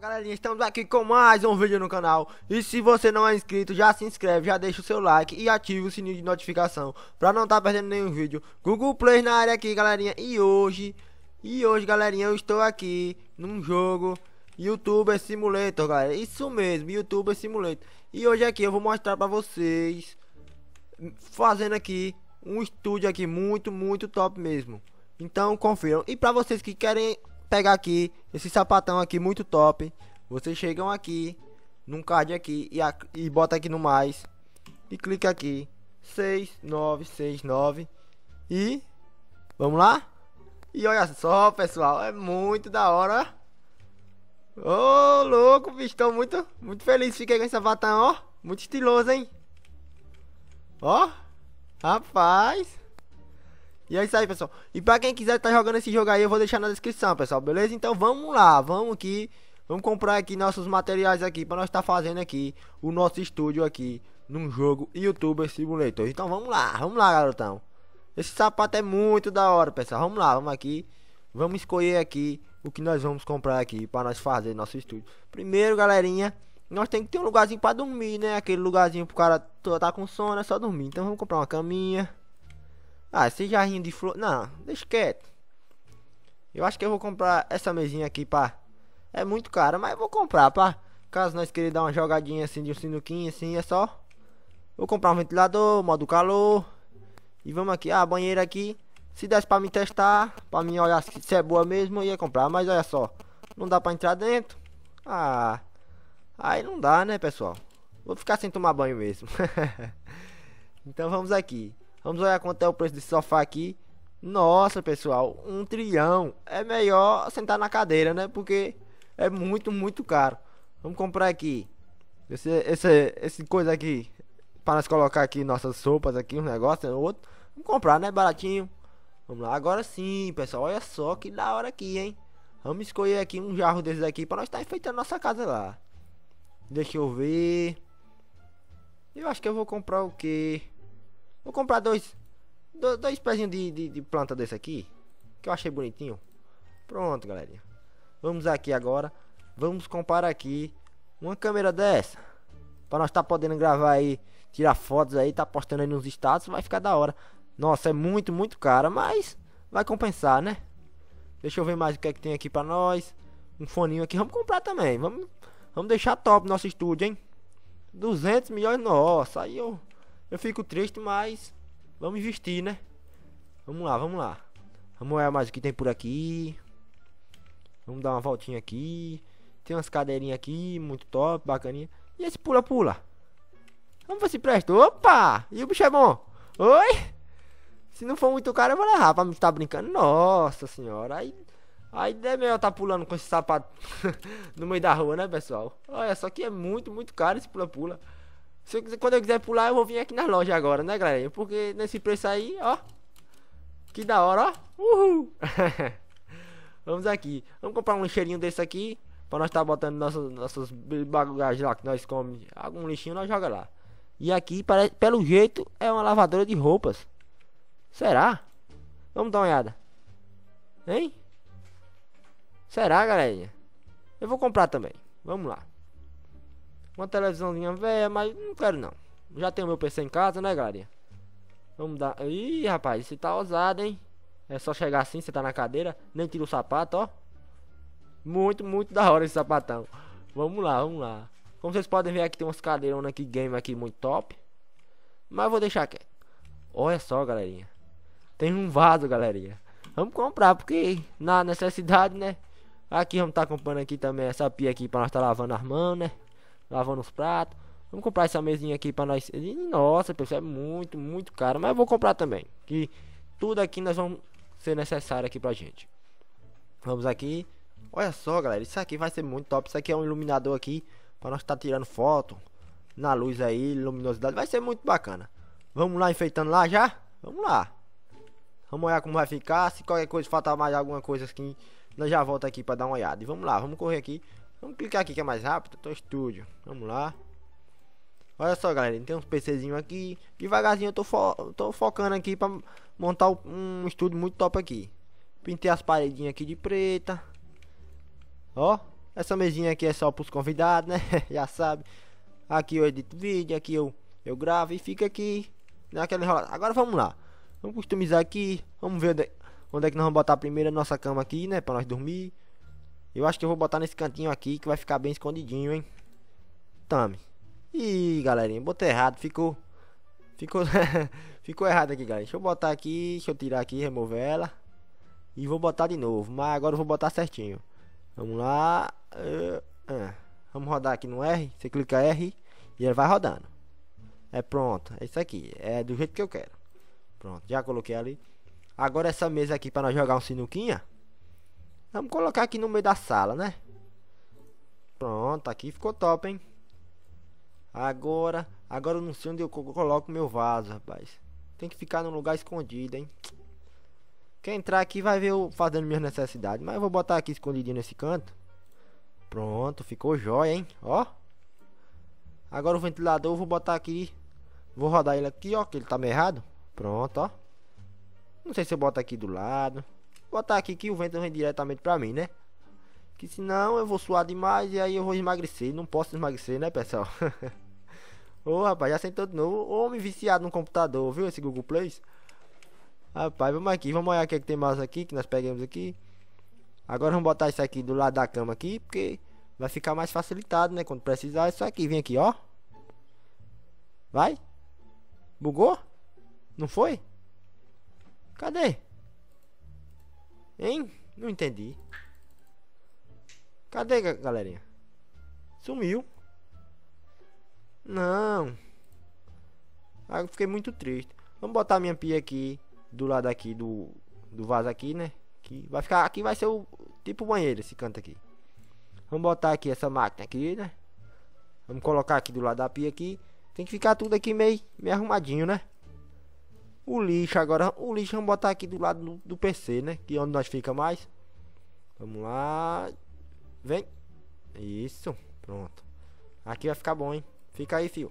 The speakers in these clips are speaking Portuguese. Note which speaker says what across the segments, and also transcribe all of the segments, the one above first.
Speaker 1: galerinha, estamos aqui com mais um vídeo no canal E se você não é inscrito, já se inscreve, já deixa o seu like e ativa o sininho de notificação Pra não tá perdendo nenhum vídeo Google Play na área aqui galerinha E hoje, e hoje galerinha eu estou aqui num jogo Youtuber Simulator galera Isso mesmo, Youtuber Simulator E hoje aqui eu vou mostrar pra vocês Fazendo aqui um estúdio aqui muito, muito top mesmo então confiram. E para vocês que querem pegar aqui esse sapatão aqui muito top. Vocês chegam aqui num card aqui e, a, e bota aqui no mais e clica aqui 6969 e vamos lá? E olha só, pessoal, é muito da hora. Ô, oh, louco, bicho, tô muito, muito feliz. Fiquei com esse sapatão, ó. Muito estiloso, hein? Ó, rapaz. E é isso aí, pessoal. E pra quem quiser estar tá jogando esse jogo aí, eu vou deixar na descrição, pessoal, beleza? Então vamos lá, vamos aqui. Vamos comprar aqui nossos materiais aqui para nós estar tá fazendo aqui o nosso estúdio aqui num jogo YouTuber Simulator. Então vamos lá, vamos lá, garotão. Esse sapato é muito da hora, pessoal. Vamos lá, vamos aqui. Vamos escolher aqui o que nós vamos comprar aqui para nós fazer nosso estúdio. Primeiro, galerinha, nós tem que ter um lugarzinho para dormir, né? Aquele lugarzinho pro cara tá com sono, é só dormir. Então vamos comprar uma caminha. Ah, esse jarrinho de flor... Não, deixa quieto. Eu acho que eu vou comprar essa mesinha aqui, pá. É muito cara, mas vou comprar, pá. Caso nós querer dar uma jogadinha assim de um sinuquinho, assim, é só. Vou comprar um ventilador, modo calor. E vamos aqui, ah, banheiro aqui. Se desse pra me testar, pra mim olhar se é boa mesmo, eu ia comprar. Mas olha só, não dá pra entrar dentro. Ah, aí não dá, né, pessoal? Vou ficar sem tomar banho mesmo. então vamos aqui. Vamos olhar quanto é o preço desse sofá aqui. Nossa, pessoal, um trilhão. É melhor sentar na cadeira, né? Porque é muito, muito caro. Vamos comprar aqui. Esse, esse, esse coisa aqui. Para nós colocar aqui nossas sopas aqui, um negócio, é outro. Vamos comprar, né? Baratinho. Vamos lá, agora sim, pessoal. Olha só que da hora aqui, hein? Vamos escolher aqui um jarro desses aqui para nós estar tá enfeitando nossa casa lá. Deixa eu ver. Eu acho que eu vou comprar o quê? Vou comprar dois. Dois pezinhos de, de, de planta desse aqui. Que eu achei bonitinho. Pronto, galerinha. Vamos aqui agora. Vamos comprar aqui uma câmera dessa. Pra nós tá podendo gravar aí, tirar fotos aí, tá postando aí nos status, vai ficar da hora. Nossa, é muito, muito cara, mas vai compensar, né? Deixa eu ver mais o que é que tem aqui pra nós. Um foninho aqui, vamos comprar também. Vamos, vamos deixar top nosso estúdio, hein? 200 milhões, nossa, aí eu eu fico triste, mas vamos investir, né? Vamos lá, vamos lá. Vamos olhar mais o que tem por aqui. Vamos dar uma voltinha aqui. Tem umas cadeirinhas aqui, muito top, bacaninha. E esse pula-pula? Vamos ver se presta. Opa! E o bicho é bom? Oi? Se não for muito caro, eu vou levar pra me estar brincando. Nossa senhora, aí... Aí é melhor tá pulando com esse sapato no meio da rua, né, pessoal? Olha, só que é muito, muito caro esse pula-pula. Se eu, quando eu quiser pular, eu vou vir aqui na loja agora, né, galera? Porque nesse preço aí, ó. Que da hora, ó. Uhul! Vamos aqui. Vamos comprar um lixeirinho desse aqui. Pra nós estar tá botando nossos, nossos bagagens lá que nós comemos. Algum lixinho nós joga lá. E aqui, pelo jeito, é uma lavadora de roupas. Será? Vamos dar uma olhada. Hein? Será, galerinha? Eu vou comprar também. Vamos lá. Uma televisãozinha velha, mas não quero não. Já tenho meu PC em casa, né, galerinha? Vamos dar... Ih, rapaz, você tá ousado, hein? É só chegar assim, você tá na cadeira. Nem tira o sapato, ó. Muito, muito da hora esse sapatão. Vamos lá, vamos lá. Como vocês podem ver aqui, tem umas cadeiras aqui, game aqui muito top. Mas vou deixar aqui. Olha só, galerinha. Tem um vaso, galerinha. Vamos comprar, porque na necessidade, né? Aqui vamos estar tá comprando aqui também essa pia aqui para nós estar tá lavando as mãos, né? lavando os pratos. Vamos comprar essa mesinha aqui para nós. nossa, pessoal, é muito, muito caro, mas eu vou comprar também. Que tudo aqui nós vamos ser necessário aqui pra gente. Vamos aqui. Olha só, galera, isso aqui vai ser muito top. Isso aqui é um iluminador aqui para nós estar tá tirando foto na luz aí, luminosidade, vai ser muito bacana. Vamos lá enfeitando lá já? Vamos lá. Vamos olhar como vai ficar, se qualquer coisa faltar mais alguma coisa aqui, nós já volta aqui para dar uma olhada. E vamos lá, vamos correr aqui Vamos clicar aqui que é mais rápido. Tô estúdio. Vamos lá. Olha só, galera. Tem uns PCzinho aqui. Devagarzinho eu tô, fo tô focando aqui pra montar um estúdio muito top aqui. Pintei as paredinhas aqui de preta. Ó. Essa mesinha aqui é só pros convidados, né? Já sabe. Aqui eu edito vídeo. Aqui eu, eu gravo e fica aqui. Naquela enrolada. Agora vamos lá. Vamos customizar aqui. Vamos ver onde é, onde é que nós vamos botar a primeira nossa cama aqui, né? Pra nós dormir. Eu acho que eu vou botar nesse cantinho aqui que vai ficar bem escondidinho, hein? Tome. Ih, galerinha, botei errado. Ficou... Ficou... ficou errado aqui, galera. Deixa eu botar aqui, deixa eu tirar aqui, remover ela. E vou botar de novo, mas agora eu vou botar certinho. Vamos lá. Uh, uh. Vamos rodar aqui no R. Você clica R e ele vai rodando. É pronto, é isso aqui. É do jeito que eu quero. Pronto, já coloquei ali. Agora essa mesa aqui para nós jogar um sinuquinha. Vamos colocar aqui no meio da sala, né? Pronto, aqui ficou top, hein? Agora, agora eu não sei onde eu coloco meu vaso, rapaz. Tem que ficar num lugar escondido, hein? Quem entrar aqui vai ver eu fazendo minhas necessidades. Mas eu vou botar aqui escondidinho nesse canto. Pronto, ficou jóia, hein? Ó. Agora o ventilador eu vou botar aqui. Vou rodar ele aqui, ó, que ele tá meio errado. Pronto, ó. Não sei se eu boto aqui do lado botar aqui que o vento vem diretamente pra mim, né? Que senão eu vou suar demais e aí eu vou emagrecer. Não posso emagrecer, né, pessoal? Ô, oh, rapaz, já sentou de novo. Homem viciado no computador, viu esse Google Play? Rapaz, vamos aqui, vamos olhar o que, é que tem mais aqui, que nós pegamos aqui. Agora vamos botar isso aqui do lado da cama aqui, porque vai ficar mais facilitado, né? Quando precisar, isso é aqui, vem aqui, ó. Vai? Bugou? Não foi? Cadê? Hein? Não entendi. Cadê, galerinha? Sumiu. Não. Aí ah, eu fiquei muito triste. Vamos botar minha pia aqui. Do lado aqui do, do vaso aqui, né? Que vai ficar... Aqui vai ser o... Tipo banheiro, esse canto aqui. Vamos botar aqui essa máquina aqui, né? Vamos colocar aqui do lado da pia aqui. Tem que ficar tudo aqui meio, meio arrumadinho, né? O lixo agora, o lixo vamos botar aqui do lado do, do PC, né? Que é onde nós fica mais. Vamos lá. Vem. Isso. Pronto. Aqui vai ficar bom, hein? Fica aí, fio.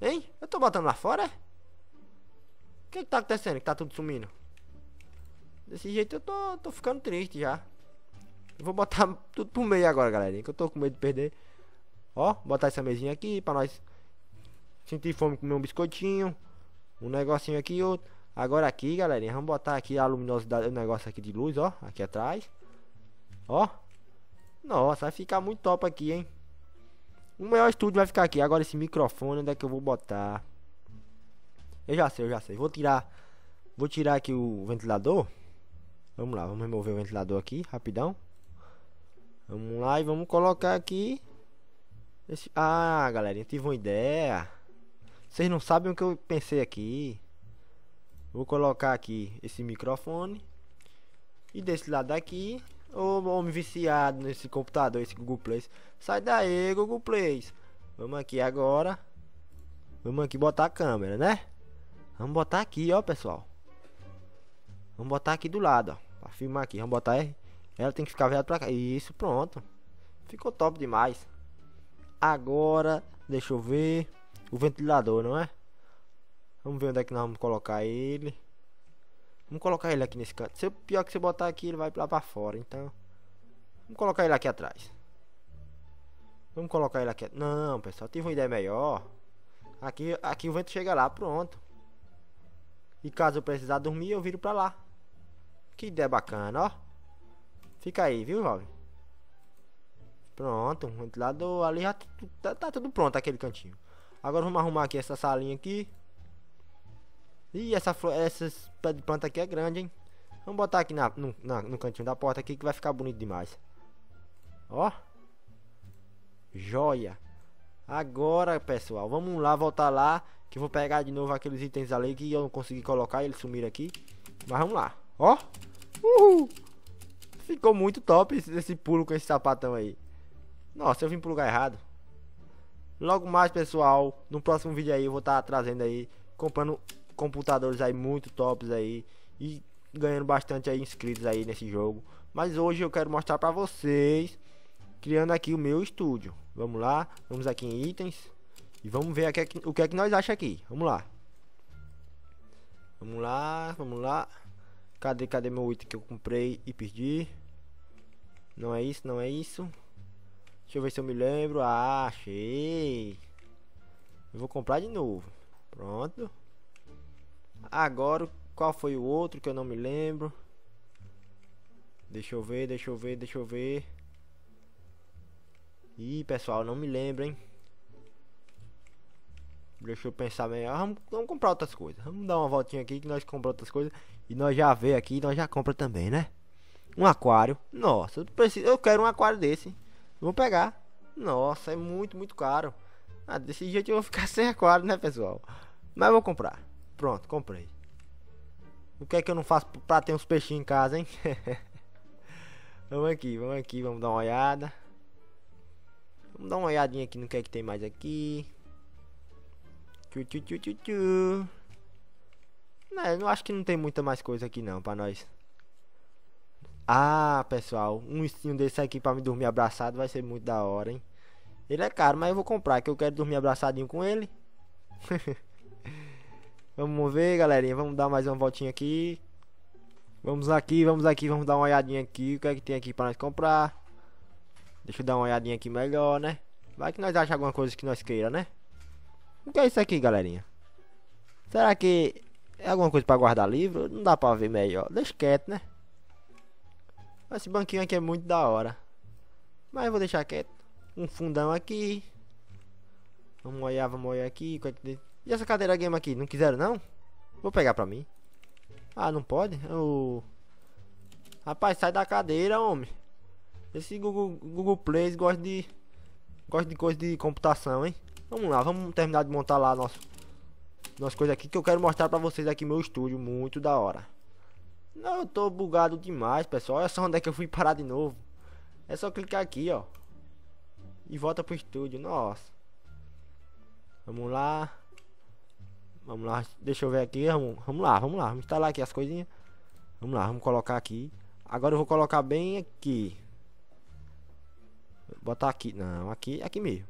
Speaker 1: Hein? Eu tô botando lá fora? É? O que que tá acontecendo que tá tudo sumindo? Desse jeito eu tô, tô ficando triste já. Eu vou botar tudo pro meio agora, galera Que eu tô com medo de perder. Ó, botar essa mesinha aqui pra nós sentir fome comer um biscoitinho. Um negocinho aqui outro. Agora aqui, galerinha, vamos botar aqui a luminosidade, o negócio aqui de luz, ó, aqui atrás. Ó. Nossa, vai ficar muito top aqui, hein? O maior estúdio vai ficar aqui. Agora esse microfone, onde é que eu vou botar? Eu já sei, eu já sei. Vou tirar Vou tirar aqui o ventilador. Vamos lá, vamos remover o ventilador aqui, rapidão. Vamos lá e vamos colocar aqui. Esse... Ah, galerinha, tive uma ideia. Vocês não sabem o que eu pensei aqui. Vou colocar aqui esse microfone. E desse lado aqui, ô homem viciado nesse computador, esse Google Play. Sai daí, Google Play. Vamos aqui agora. Vamos aqui botar a câmera, né? Vamos botar aqui, ó, pessoal. Vamos botar aqui do lado, ó. Pra filmar aqui. Vamos botar é? Ela tem que ficar virada pra cá. Isso, pronto. Ficou top demais. Agora, deixa eu ver o ventilador, não é? Vamos ver onde é que nós vamos colocar ele. Vamos colocar ele aqui nesse canto. Se o pior que você botar aqui, ele vai lá pra fora, então. Vamos colocar ele aqui atrás. Vamos colocar ele aqui. Não, pessoal, tive uma ideia melhor. Aqui, aqui o vento chega lá, pronto. E caso eu precisar dormir, eu viro pra lá. Que ideia bacana, ó. Fica aí, viu, jovem? Pronto, um ventilador ali já tá, tá, tá tudo pronto aquele cantinho. Agora vamos arrumar aqui essa salinha aqui. Ih, essa flor, essas pé de planta aqui é grande, hein? Vamos botar aqui na, no, na, no cantinho da porta aqui que vai ficar bonito demais. Ó. Joia. Agora, pessoal, vamos lá, voltar lá. Que eu vou pegar de novo aqueles itens ali que eu não consegui colocar. e Eles sumiram aqui. Mas vamos lá. Ó. Uhul. Ficou muito top esse, esse pulo com esse sapatão aí. Nossa, eu vim pro lugar errado. Logo mais, pessoal, no próximo vídeo aí eu vou estar tá trazendo aí, comprando computadores aí muito tops aí e ganhando bastante aí inscritos aí nesse jogo. Mas hoje eu quero mostrar para vocês criando aqui o meu estúdio. Vamos lá, vamos aqui em itens e vamos ver aqui, o que é que nós acha aqui. Vamos lá. Vamos lá, vamos lá. Cadê, cadê meu item que eu comprei e perdi? Não é isso, não é isso. Deixa eu ver se eu me lembro. Ah, achei. Eu vou comprar de novo. Pronto. Agora, qual foi o outro que eu não me lembro? Deixa eu ver, deixa eu ver, deixa eu ver. Ih, pessoal, não me lembro, hein? Deixa eu pensar melhor. Ah, vamos, vamos, comprar outras coisas. Vamos dar uma voltinha aqui que nós compramos outras coisas. E nós já vê aqui, nós já compra também, né? Um aquário. Nossa, eu, preciso, eu quero um aquário desse. Vou pegar. Nossa, é muito, muito caro. Ah, desse jeito eu vou ficar sem aquário, né, pessoal? Mas vou comprar. Pronto, comprei. O que é que eu não faço pra ter uns peixinhos em casa, hein? vamos aqui, vamos aqui, vamos dar uma olhada. Vamos dar uma olhadinha aqui no que é que tem mais aqui. Tchu, tchu, tchu, tchu, tchu. Não, eu acho que não tem muita mais coisa aqui não, pra nós ah, pessoal, um ursinho desse aqui para me dormir abraçado vai ser muito da hora, hein? Ele é caro, mas eu vou comprar, que eu quero dormir abraçadinho com ele. vamos ver, galerinha. Vamos dar mais uma voltinha aqui. Vamos aqui, vamos aqui, vamos dar uma olhadinha aqui. O que é que tem aqui para nós comprar? Deixa eu dar uma olhadinha aqui melhor, né? Vai que nós achamos alguma coisa que nós queira, né? O que é isso aqui, galerinha? Será que é alguma coisa para guardar livro? Não dá para ver melhor. Deixa quieto, né? Esse banquinho aqui é muito da hora. Mas eu vou deixar quieto. Um fundão aqui. Vamos olhar, vamos olhar aqui. E essa cadeira game aqui? Não quiseram não? Vou pegar pra mim. Ah, não pode? Eu... Rapaz, sai da cadeira, homem. Esse Google, Google Play gosta de... Gosta de coisa de computação, hein? Vamos lá, vamos terminar de montar lá nosso... Nossa coisa aqui que eu quero mostrar pra vocês aqui meu estúdio. Muito da hora. Não, eu tô bugado demais, pessoal. Olha só onde é que eu fui parar de novo. É só clicar aqui, ó. E volta pro estúdio. Nossa. Vamos lá. Vamos lá. Deixa eu ver aqui. Vamos, vamos lá, vamos lá. Vamos instalar aqui as coisinhas. Vamos lá, vamos colocar aqui. Agora eu vou colocar bem aqui. botar aqui. Não, aqui, aqui mesmo.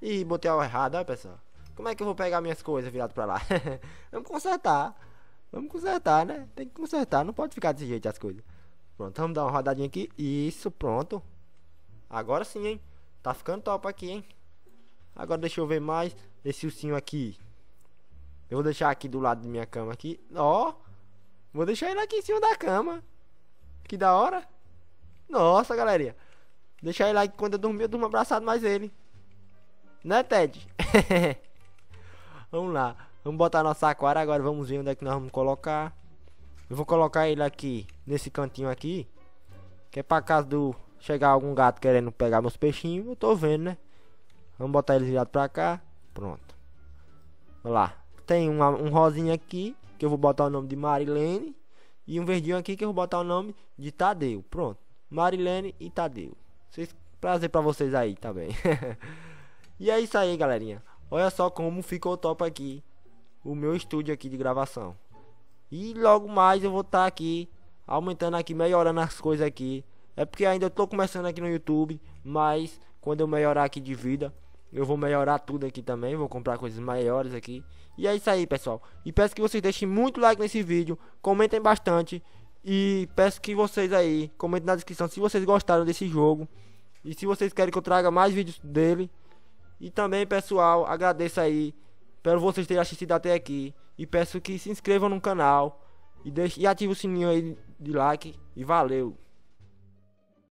Speaker 1: Ih, botei errado, olha, pessoal. Como é que eu vou pegar minhas coisas virado pra lá? vamos consertar. Vamos consertar, né? Tem que consertar, não pode ficar desse jeito as coisas. Pronto, vamos dar uma rodadinha aqui. Isso, pronto. Agora sim, hein? Tá ficando top aqui, hein? Agora deixa eu ver mais esse ursinho aqui. Eu vou deixar aqui do lado da minha cama aqui. Ó, vou deixar ele aqui em cima da cama. Que da hora. Nossa, galerinha. Deixar ele aqui quando eu dormir, eu durmo abraçado mais ele. Né, Ted? vamos lá. Vamos botar nossa aquário agora. Vamos ver onde é que nós vamos colocar. Eu vou colocar ele aqui, nesse cantinho aqui. Que é pra caso do chegar algum gato querendo pegar meus peixinhos. Eu tô vendo, né? Vamos botar ele virado pra cá. Pronto. Olha lá. Tem uma, um rosinho aqui, que eu vou botar o nome de Marilene. E um verdinho aqui que eu vou botar o nome de Tadeu. Pronto. Marilene e Tadeu. Vocês, prazer pra vocês aí, tá bem? e é isso aí, galerinha. Olha só como ficou top aqui o meu estúdio aqui de gravação. E logo mais eu vou estar tá aqui aumentando aqui, melhorando as coisas aqui. É porque ainda estou começando aqui no YouTube, mas quando eu melhorar aqui de vida, eu vou melhorar tudo aqui também, vou comprar coisas maiores aqui. E é isso aí, pessoal. E peço que vocês deixem muito like nesse vídeo, comentem bastante e peço que vocês aí comentem na descrição se vocês gostaram desse jogo e se vocês querem que eu traga mais vídeos dele. E também, pessoal, agradeço aí Espero vocês terem assistido até aqui. E peço que se inscrevam no canal. E, deixe, e ative o sininho aí de like. E valeu!